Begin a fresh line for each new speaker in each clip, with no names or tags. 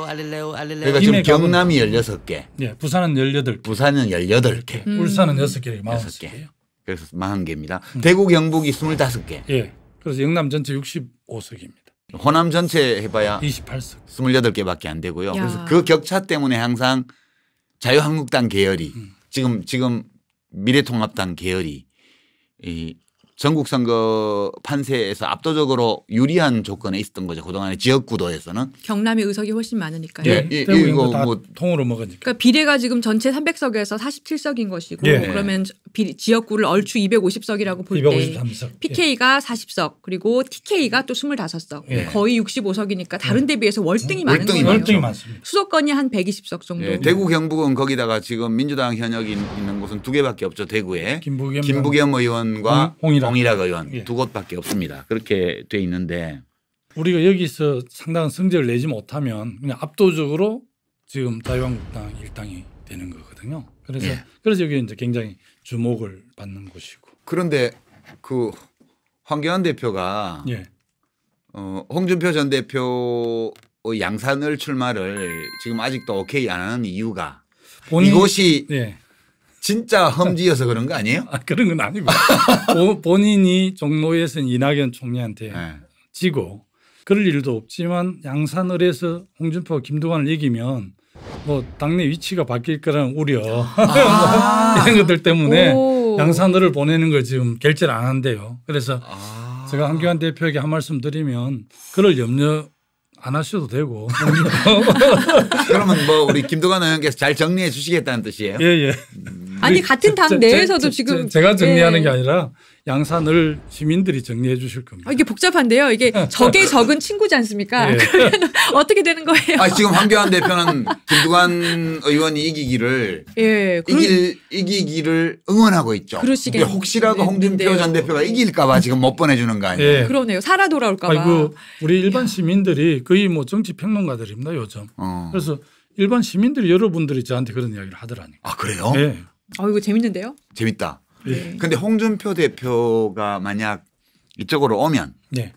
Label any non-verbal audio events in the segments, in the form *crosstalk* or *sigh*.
알릴레오 알릴레오 알릴레오 그러니까 지금 경남이 16개. 예, 부산은 18개. 부산은 18개. 음. 울산은
6개, 46개.
그래서 40개입니다. 음.
대구 경북이 25개. 예. 그래서 영남 전체 65석입니다. 호남 전체 해봐야 28석.
28개밖에 안 되고요. 야. 그래서 그 격차 때문에 항상 자유한국당 계열이 음. 지금 지금 미래통합당 계열이 이 전국선거 판세에서 압도적으로 유리한 조건에 있었던 거죠. 그동안의 지역구도에서는.
경남의 의석이 훨씬 많으니까요. 예, 네. 예, 예 이거 뭐
통으로 먹으니까.
그러니까 비례가 지금 전체 300석에서 47석인 것이고 예. 그러면 비, 지역구를 얼추 250석이라고 볼 때 PK가 40석 그리고 TK가 또 25석 예. 거의 65석이니까 다른 예. 데 비해서 월등히 많은 월등히 거예요. 월등히 많습니다. 수도권이 한 120석 정도. 예,
대구 경북은 거기다가 지금 민주당 현역이 있는 곳은 두 개밖에 없죠. 대구에. 김부겸, 김부겸 의원과 홍일학. 동일학 의원 예. 두 곳밖에 없습니다. 그렇게 돼 있는데
우리가 여기서 상당한 성질을 내지 못하면 그냥 압도적으로 지금 자유한국당 일당이 되는 거거든요. 그래서 예. 그래서 여기 이제 굉장히 주목을 받는 곳이고. 그런데 그
황교안 대표가 예. 어, 홍준표 전 대표 양산을 출마를 지금 아직도 오케이 안 하는 이유가
이곳이 예. 진짜 험지여서 그런 거 아니에요? 아, 그런 건 아니고 *laughs* 본인이 종로에서 이낙연 총리한테 네. 지고 그럴 일도 없지만 양산을 해서 홍준표 김두관을 이기면 뭐 당내 위치가 바뀔 거라는 우려 아~ *laughs* 이런 것들 때문에 양산을 보내는 걸 지금 결제를 안 한대요. 그래서 아~ 제가 한교안 대표에게 한 말씀 드리면 그럴 염려 안 하셔도 되고. *laughs* 그러면
뭐 우리 김도관 의원께서 잘 정리해 주시겠다는 뜻이에요? 예, 예.
음. 아니 같은 당 내에서도 지금 제, 가 정리하는 예. 게 아니라 양산을 시민들이 정리해 주실 겁니다.
아, 이게 복잡한데요. 이게 적의 *laughs* 적은 친구지 않습니까? 예. 그러면 *laughs* 어떻게 되는 거예요? 아, 지금 황교안 대표는
김두관 의원이 이기기를
예, 그런...
이길 이기기를 응원하고 있죠. 그러시겠 혹시라도 네, 홍준표 네. 전 대표가 이길까봐 지금 못 보내주는 거 아니에요? 예.
그러네요. 살아 돌아올까봐. 우리 일반 시민들이 거의 뭐 정치 평론가들입니다 요즘. 어. 그래서 일반 시민들 여러분들이 저한테 그런 이야기를 하더라니까. 아 그래요? 네.
어, 이거 재밌는데요?
재밌다. 그런데 예. 네. 홍준표 대표가 만약 이쪽으로 오면 네.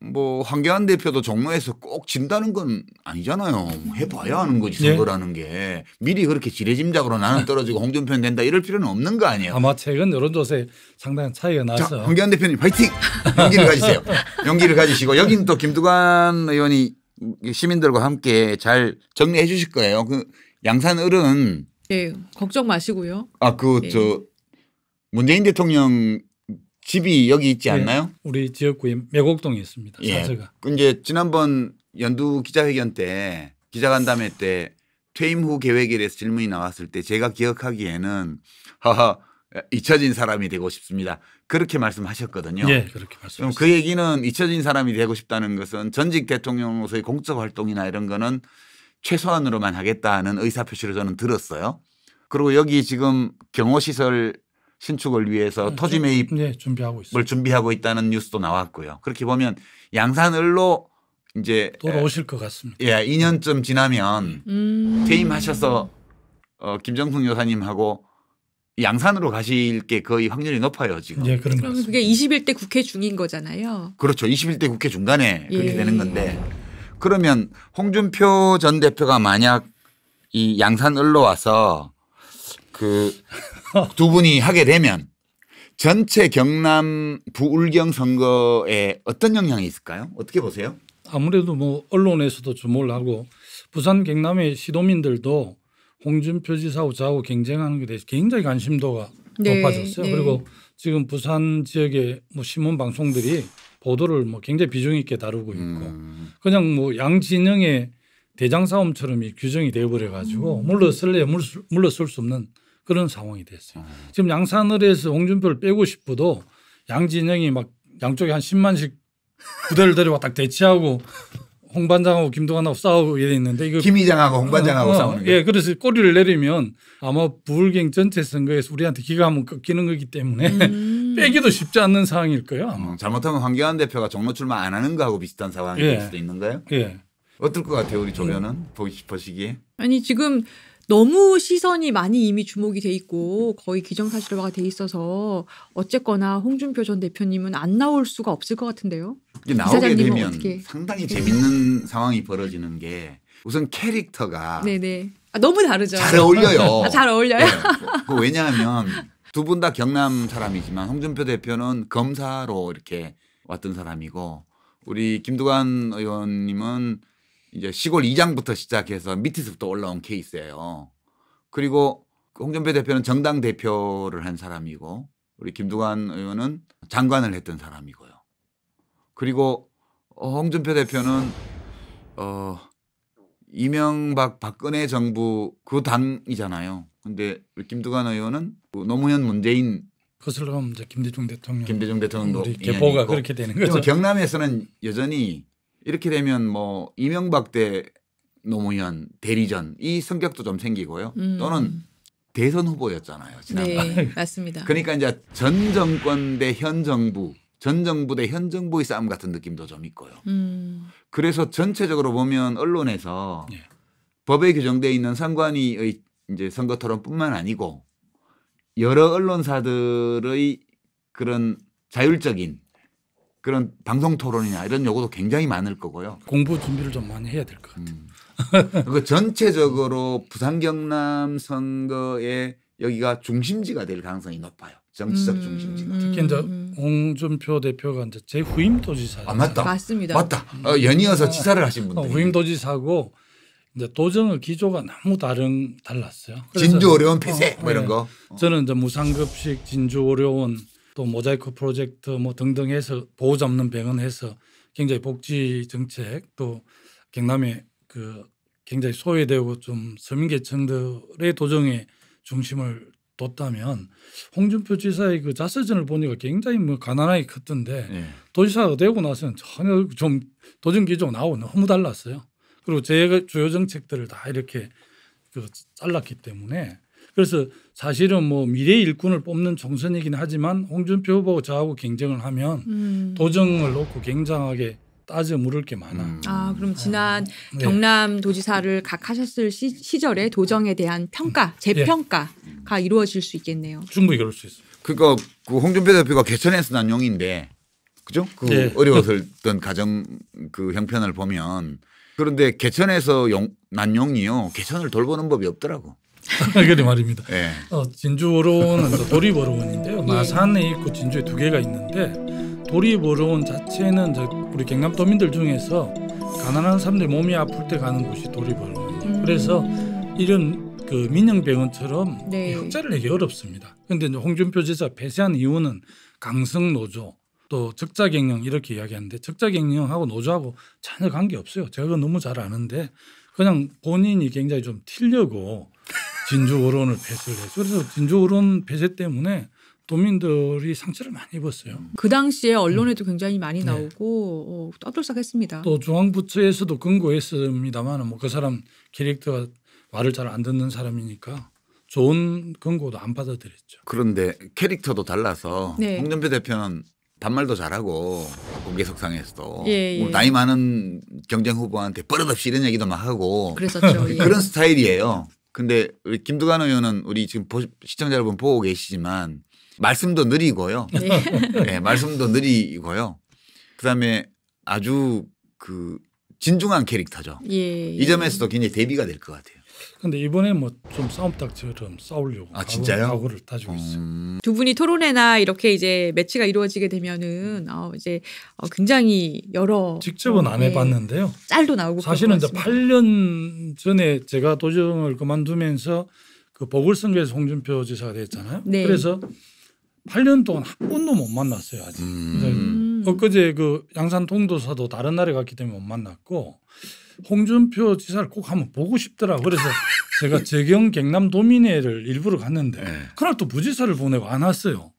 뭐 황교안 대표도 종로에서 꼭 진다는 건 아니잖아요. 해봐야 하는 거지 네. 선거라는 네. 게 미리 그렇게 지레짐작으로 나는 네. 떨어지고 홍준표는 된다 이럴 필요는 없는 거 아니에요.
아마 최근 여론조사에 상당한 차이가 나서 황교안
대표님 파이팅 용기를 가지세요. *laughs* 용기를 가지시고 여긴 또 김두관 의원이 시민들과 함께 잘 정리해 주실 거예요. 그 양산을은
예, 걱정 마시고요. 아, 그저
예. 문재인 대통령 집이 여기 있지 예, 않나요?
우리 지역구에 매곡동에 있습니다. 예. 사서가.
그 이제 지난번 연두 기자회견 때 기자간담회 때 퇴임 후 계획에 대해서 질문이 나왔을 때 제가 기억하기에는 하하 잊혀진 사람이 되고 싶습니다. 그렇게 말씀하셨거든요. 예, 그렇게 말씀. 럼그 얘기는 잊혀진 사람이 되고 싶다는 것은 전직 대통령으로서의 공적 활동이나 이런 거는 최소한으로만 하겠다는 의사표시를 저는 들었어요. 그리고 여기 지금 경호시설 신축을 위해서 네, 토지 네, 매입 네, 준비하고, 준비하고, 있다는 뉴스도 나왔고요. 그렇게 보면 양산을로 이제 돌아오실 것 같습니다. 예, 2년쯤 지나면 음. 퇴임하셔서 어, 김정숙 여사님하고 양산으로 가실 게 거의 확률이 높아요 지금.
예, 그런
것같 그게 21대 국회 중인 거잖아요.
그렇죠. 21대 국회 중간에 예. 그렇게 되는 건데. 그러면 홍준표 전 대표가 만약 이 양산을로 와서 그 두 *laughs* 분이 하게 되면 전체 경남 부울경 선거에 어떤 영향이 있을까요? 어떻게 보세요?
아무래도 뭐 언론에서도 주목을 하고 부산 경남의 시도민들도 홍준표 지사하고 저하고 경쟁하는 게 굉장히 관심도가 네. 높아졌어요. 네. 그리고 지금 부산 지역의 뭐 신문 방송들이 보도를 뭐 굉장히 비중 있게 다루고 음. 있고 음. 그냥 뭐 양진영의 대장 싸움처럼 이 규정이 되어버려 가지고 음. 물러설래 물러설 수 없는 그런 상황이 됐어요. 음. 지금 양산을에서 홍준표를 빼고 싶어도 양진영이 막 양쪽에 한 10만씩 부대를 데려와 딱 대치하고 홍반장하고 김동완하고 싸우고 이래있는데 이거 김의장하고 홍반장하고 어, 어 싸우는 거. 예, 그래서 꼬리를 내리면 아마 부울경 전체 선거에서 우리한테 기가 한번 꺾이는 거기 때문에 음. *laughs* 빼기도 쉽지 않는 상황일 거예요.
어, 잘못하면 황교안 대표가 정로 출마 안 하는 거하고 비슷한 상황이 예. 수도 있는가요? 예. 어떨 것 같아요, 우리 조변은 예. 보시기에
아니 지금 너무 시선이 많이 이미 주목이 돼 있고 거의 기정사실화가 돼 있어서 어쨌거나 홍준표 전 대표님은 안 나올 수가 없을 것 같은데요. 이게 나오게 되면 상당히 네.
재밌는 상황이 벌어지는 게 우선 캐릭터가
네네. 아, 너무 다르죠. 잘 어울려요. *laughs* 아, 잘 어울려요. 네.
그 왜냐하면 두 분 다 경남 사람이지만 홍준표 대표는 검사로 이렇게 왔던 사람이고 우리 김두관 의원님은 이제 시골 2장부터 시작해서 밑에서부터 올라온 케이스예요. 그리고 홍준표 대표는 정당 대표를 한 사람이고 우리 김두관 의원은 장관을 했던 사람이고요. 그리고 어, 홍준표 대표는 어 이명박 박근혜 정부 그 당이잖아요. 근데 김두관 의원은 그 노무현 문재인
거슬러 가면 이제 김대중 대통령 김대중 대통령 우 개보가 그렇게 되는 거죠.
경남에서는 여전히 이렇게 되면 뭐 이명박 대 노무현 대리전 이 성격도 좀 생기고요. 음. 또는 대선 후보였잖아요. 지난번. 네, 맞습니다. *laughs* 그러니까 이제 전 정권 대 현 정부, 전 정부 대 현 정부의 싸움 같은 느낌도 좀 있고요. 음. 그래서 전체적으로 보면 언론에서 네. 법에 규정돼 있는 선관위의 이제 선거 토론뿐만 아니고 여러 언론사들의 그런 자율적인 그런 방송 토론이나 이런 요구도 굉장히 많을 거고요.
공부 준비를 좀 많이 해야 될 것 같아요.
음. 그 전체적으로 부산 경남 선거에 여기가 중심지가 될 가능성이 높아요. 정치적 음. 중심지가.
음, 특히 이제 음, 음. 홍준표 대표가 이제 제 후임 도지사. 아 맞다. 맞습니다. 맞다. 어, 연이어서 지사를 하신 분들. 후임 도지사고 이제 도정의 기조가 너무 다른 달랐어요. 진주 어려운 폐쇄 뭐 이런 어, 거. 어. 저는 이제 무상급식 진주 어려운 또 모자이크 프로젝트 뭐 등등 해서 보호 잡는 병원 해서 굉장히 복지 정책 또 경남에 그 굉장히 소외되고 좀 서민계층들의 도정에 중심을 뒀다면 홍준표 지사의 그 자서전을 보니까 굉장히 뭐 가난하게 컸던데 네. 도지사가 되고 나서는 전혀 좀 도정 기조 나오고 너무 달랐어요. 그리고 제 주요 정책들을 다 이렇게 그 잘랐기 때문에 그래서 사실은 뭐 미래 일꾼을 뽑는 총선이긴 하지만 홍준표 후보 저하고 경쟁을 하면 음. 도정을 놓고 굉장하게 따져 물을 게 많아. 음.
아 그럼 네. 지난 음. 경남 도지사를 각 하셨을 시, 절에 도정에 대한 평가, 음. 예. 재평가가 예. 이루어질 수 있겠네요. 충분히
그럴 수 있어. 그러니까 그 홍준표 대표가 개천에서 난 용인데
그죠? 그 예.
어려웠던 가정 그 형편을 보면 그런데 개천에서 용, 난 용이요 개천을 돌보는 법이 없더라고.
그게 *laughs* 말입니다. 네. 어, 진주어로는 도립어로원인데요. 예. 마산에 있고 진주에 두 개가 있는데 도립어로원 자체는 우리 경남도민들 중에서 가난한 사람들 몸이 아플 때 가는 곳이 도립어로원이에요. 음. 그래서 이런 그 민영병원처럼 네. 흑자를 내기 어렵습니다. 그런데 홍준표 지사 폐쇄한 이유는 강성 노조 또 적자 경영 이렇게 이야기하는데 적자 경영하고 노조하고 전혀 관계 없어요. 제가 너무 잘 아는데 그냥 본인이 굉장히 좀 튀려고 진주 오론을 폐쇄를 했죠. 그래서 진주 오론 폐쇄 때문에 도민들이 상처를 많이 입었어요. 음. 그
당시에 언론에도 음. 굉장히 많이 네. 나오고 네. 어, 떠들썩했습니다. 또
중앙부처에서도 근거했습니다만 뭐그 사람 캐릭터가 말을 잘 안 듣는 사람이니까 좋은 근거도 안 받아들였죠.
그런데 캐릭터도 달라서 네. 홍준표 대표는 반말도 잘하고 공개석상에서도 예, 예. 나이 많은 경쟁 후보한테 버릇없이 이런 얘기도 막 하고 그랬었죠. *laughs* 예. 그런 예. 스타일이에요. 근데 우리 김두관 의원은 우리 지금 시청자 여러분 보고 계시지만 말씀도 느리고요.
네, *laughs* 말씀도
느리고요. 그다음에 아주 그 진중한 캐릭터죠.
예.
이 점에서도
예. 굉장히 대비가 될 것 같아요.
근데 이번에 뭐 좀 싸움닭처럼 싸우려고 아, 진짜요? 각오를 다지고 음. 있어요.
두 분이 토론회나 이렇게 이제 매치가 이루어지게 되면은 어 이제 어 굉장히 여러 직접은 안 어, 네. 해봤는데요. 짤도 나오고 사실은 이제
8년 전에 제가 도정을 그만두면서 그 보궐선거에서 홍준표 지사가 됐잖아요. 네. 그래서 8년 동안 한 번도 못 만났어요 아직. 음. 음. 엊그제 그 양산 동도사도 다른 날에 갔기 때문에 못 만났고 홍준표 지사를 꼭 한번 보고 싶더라. 그래서 *laughs* 제가 재경 경남 도민회를 일부러 갔는데 네. 그날 또 부지사를 보내고 안 왔어요.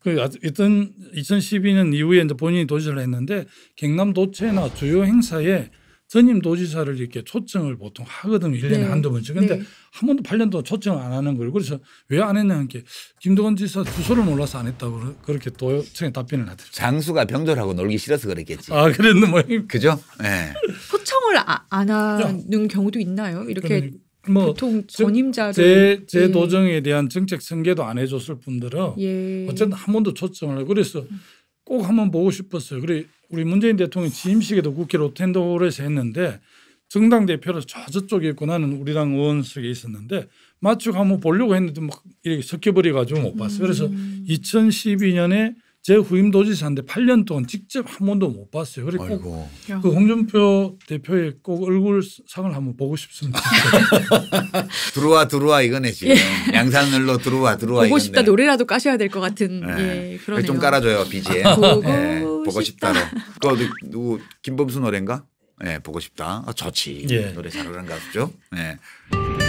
그 어떤 2012년 이후에 이제 본인이 도지사를 했는데 경남 도체나 주요 행사에 전임 도지사를 이렇게 초청을 보통 하거든요. 1년에 네. 한두 번씩. 근데 네. 한 번도 8년 동안 초청 안 하는 걸. 그래서 왜 안 했냐는 게 김동원 지사 주소를 몰라서 안 했다고 그렇게 또 청에 답변을 하더라고요.
장수가 병졸하고 놀기 싫어서 그랬겠지. 아, 그랬는 뭐. *laughs* 그죠? 예. 네.
초청을 아, 안 하는 경우도 있나요? 이렇게 그러니까 뭐 보통 전임자를 제, 제 예. 도정에
대한 정책 승계도 안 해줬을 뿐더러 예. 어쨌든 한 번도 초청을 하고 그래서 음. 꼭 한번 보고 싶었어요. 그래 우리 문재인 대통령 취임식에도 국회로 텐더홀에서 했는데 정당 대표로 저 저쪽에 있고 나는 우리 당 의원석에 있었는데 마치 한번 보려고 했는데 막 이렇게 섞여버려 가지고 못 봤어요. 그래서 2012년에 음. 제 후임 도지사인데 8년 동안 직접 한 번도 못 봤어요. 그리고 그 홍준표 대표의 꼭 얼굴 상을 한번 보고 싶습니다.
*laughs* 들어와 들어와 이거네 지금 예. 양산을로 들어와 들어와 보고 이건데. 싶다 노래라도
까셔야 될 것 같은 네. 예, 예 그러네요. 좀 깔아줘요 BGM.
아, 보고, 네, 보고 싶다로. 그거 누구 김범수 노래인가? 예, 네, 보고 싶다. 아, 좋지 예. 노래 잘 부르는 가수죠. 예.